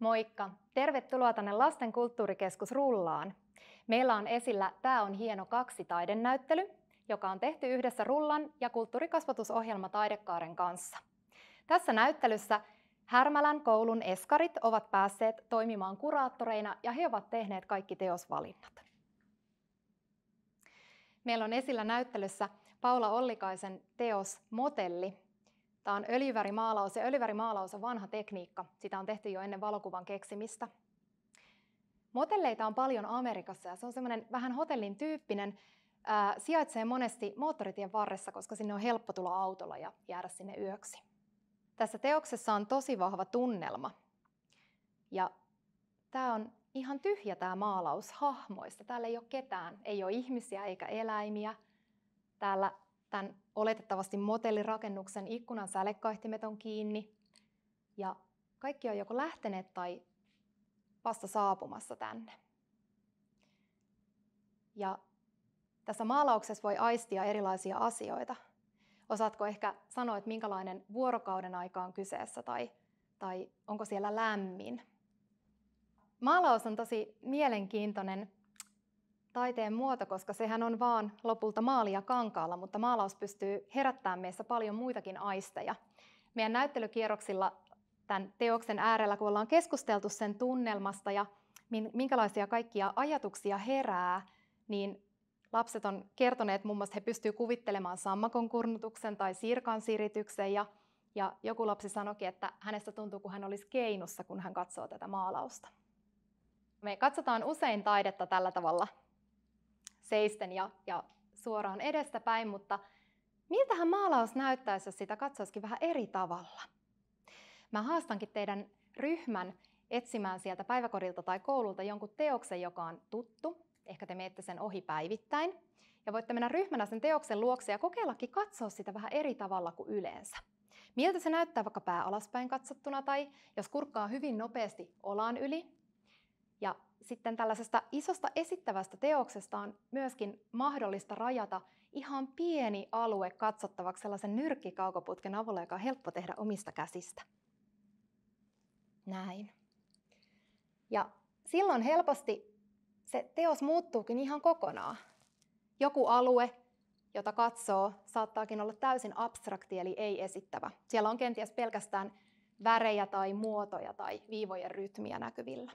Moikka! Tervetuloa tänne Lasten kulttuurikeskus Rullaan. Meillä on esillä Tää on hieno kaksi taidennäyttely, joka on tehty yhdessä Rullan ja kulttuurikasvatusohjelma Taidekaaren kanssa. Tässä näyttelyssä Härmälän koulun eskarit ovat päässeet toimimaan kuraattoreina ja he ovat tehneet kaikki teosvalinnat. Meillä on esillä näyttelyssä Paula Ollikaisen teos Motelli, Tämä on öljyvärimaalaus ja öljyvärimaalaus on vanha tekniikka. Sitä on tehty jo ennen valokuvan keksimistä. Motelleita on paljon Amerikassa ja se on semmoinen vähän hotellin tyyppinen. Ää, sijaitsee monesti moottoritien varressa, koska sinne on helppo tulla autolla ja jäädä sinne yöksi. Tässä teoksessa on tosi vahva tunnelma. Ja tämä on ihan tyhjä tämä maalaus hahmoista. Täällä ei ole ketään, ei ole ihmisiä eikä eläimiä. Täällä Tämän oletettavasti motellirakennuksen ikkunan sälekkaihtimet on kiinni ja kaikki on joko lähteneet tai vasta saapumassa tänne. Ja tässä maalauksessa voi aistia erilaisia asioita. Osaatko ehkä sanoa, että minkälainen vuorokauden aika on kyseessä tai, tai onko siellä lämmin? Maalaus on tosi mielenkiintoinen taiteen muoto, koska sehän on vaan lopulta maalia kankaalla, mutta maalaus pystyy herättämään meissä paljon muitakin aisteja. Meidän näyttelykierroksilla tämän teoksen äärellä, kun ollaan keskusteltu sen tunnelmasta ja minkälaisia kaikkia ajatuksia herää, niin lapset on kertoneet muun muassa, he pystyvät kuvittelemaan sammakon kurnutuksen tai sirkan sirityksen ja, ja joku lapsi sanoikin, että hänestä tuntuu, kun hän olisi keinussa, kun hän katsoo tätä maalausta. Me katsotaan usein taidetta tällä tavalla seisten ja, ja suoraan edestäpäin, mutta miltähän maalaus näyttäisi, jos sitä katsoisikin vähän eri tavalla? Mä haastankin teidän ryhmän etsimään sieltä päiväkodilta tai koululta jonkun teoksen, joka on tuttu. Ehkä te menette sen ohi päivittäin. Ja voitte mennä ryhmänä sen teoksen luokse ja kokeillakin katsoa sitä vähän eri tavalla kuin yleensä. Miltä se näyttää vaikka pää alaspäin katsottuna tai jos kurkkaa hyvin nopeasti olaan yli. Ja sitten tällaisesta isosta esittävästä teoksesta on myöskin mahdollista rajata ihan pieni alue katsottavaksi sellaisen nyrkkikaukoputken avulla, joka on helppo tehdä omista käsistä. Näin. Ja silloin helposti se teos muuttuukin ihan kokonaan. Joku alue, jota katsoo, saattaakin olla täysin abstrakti eli ei esittävä. Siellä on kenties pelkästään värejä tai muotoja tai viivojen rytmiä näkyvillä.